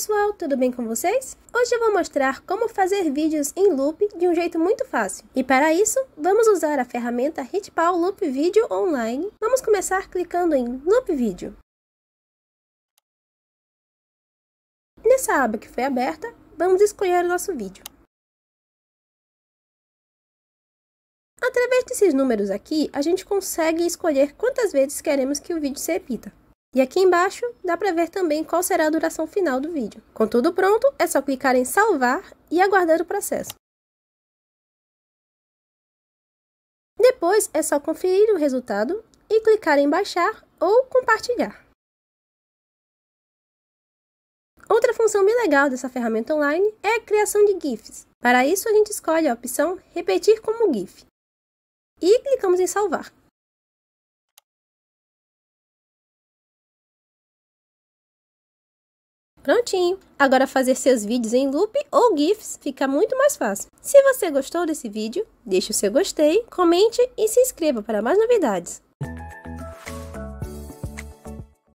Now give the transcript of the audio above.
pessoal, tudo bem com vocês? Hoje eu vou mostrar como fazer vídeos em loop de um jeito muito fácil. E para isso, vamos usar a ferramenta Hitpal Loop Video Online. Vamos começar clicando em Loop Video. Nessa aba que foi aberta, vamos escolher o nosso vídeo. Através desses números aqui, a gente consegue escolher quantas vezes queremos que o vídeo se repita. E aqui embaixo dá para ver também qual será a duração final do vídeo. Com tudo pronto, é só clicar em salvar e aguardar o processo. Depois é só conferir o resultado e clicar em baixar ou compartilhar. Outra função bem legal dessa ferramenta online é a criação de GIFs. Para isso, a gente escolhe a opção Repetir como GIF e clicamos em Salvar. Prontinho! Agora fazer seus vídeos em loop ou GIFs fica muito mais fácil. Se você gostou desse vídeo, deixe o seu gostei, comente e se inscreva para mais novidades.